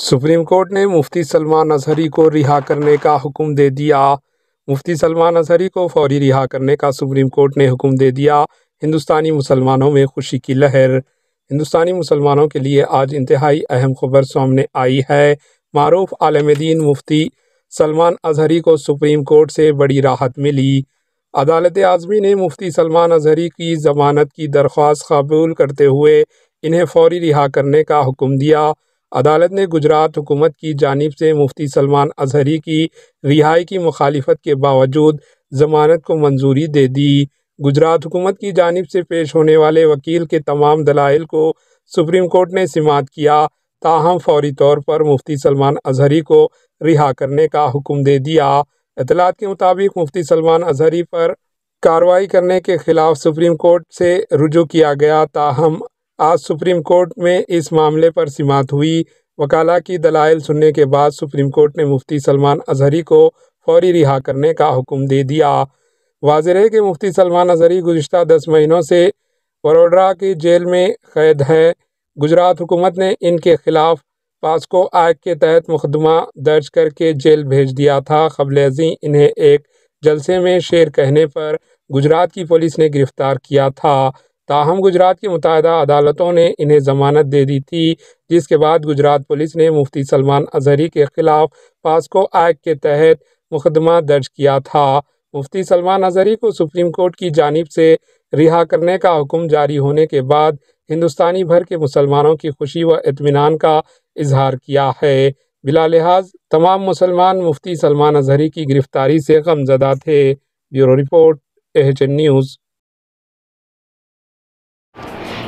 supreme court ने मुफ्ती सलमान अजहरी को रिहा करने का हुक्म दे दिया मुफ्ती सलमान अजहरी को फौरी रिहा करने का सुप्रीम कोर्ट ने हुक्म दे दिया हिंदुस्तानी मुसलमानों में खुशी की लहर हिंदुस्तानी मुसलमानों के लिए आज इंतहाई अहम खबर सामने आई है मारूफ आलम दीन मुफ्ती सलमान अजहरी को सुप्रीम कोर्ट से बड़ी राहत मिली अदालत आज़मी ने मुफ्ती सलमान अजहरी की जमानत की दरख्वास्त कबूल करते हुए इन्हें फौरी रिहा करने का हुक्म दिया अदालत ने गुजरात हुकूमत की जानब से मुफ्ती सलमान अजहरी की रिहाई की मुखालफत के बावजूद जमानत को मंजूरी दे दी गुजरात हुकूमत की जानब से पेश होने वाले वकील के तमाम दलाइल को सुप्रीम कोर्ट ने समात किया ताहम फौरी तौर पर मुफ्ती सलमान अजहरी को रिहा करने का हुक्म दे दिया इतलात के मुताबिक मुफ्ती सलमान अजहरी पर कार्रवाई करने के खिलाफ सुप्रीम कोर्ट से रुजू किया गया ताहम आज सुप्रीम कोर्ट में इस मामले पर सिमात हुई वकाला की दलाइल सुनने के बाद सुप्रीम कोर्ट ने मुफ्ती सलमान अजहरी को फौरी रिहा करने का हुक्म दे दिया वाज है कि मुफ्ती सलमान अजहरी गुज्त दस महीनों से वडोदरा की जेल में कैद हैं गुजरात हुकूमत ने इनके खिलाफ पास्को एक्ट के तहत मुकदमा दर्ज करके जेल भेज दिया था खबल अजी इन्हें एक जलसे में शेर कहने पर गुजरात की पुलिस ने गिरफ्तार किया था ताहम गुजरात की मुतहदा अदालतों ने इन्हें जमानत दे दी थी जिसके बाद गुजरात पुलिस ने मुफ्ती सलमान अजहरी के खिलाफ पास्को एक्ट के तहत मुकदमा दर्ज किया था मुफ्ती सलमान अजहरी को सुप्रीम कोर्ट की जानब से रिहा करने का हुक्म जारी होने के बाद हिंदुस्तानी भर के मुसलमानों की खुशी व इतमान का इजहार किया है बिला लिहाज तमाम मुसलमान मुफ्ती सलमान अजहरी की गिरफ्तारी से गमजदा थे ब्यूरो रिपोर्ट एच न्यूज़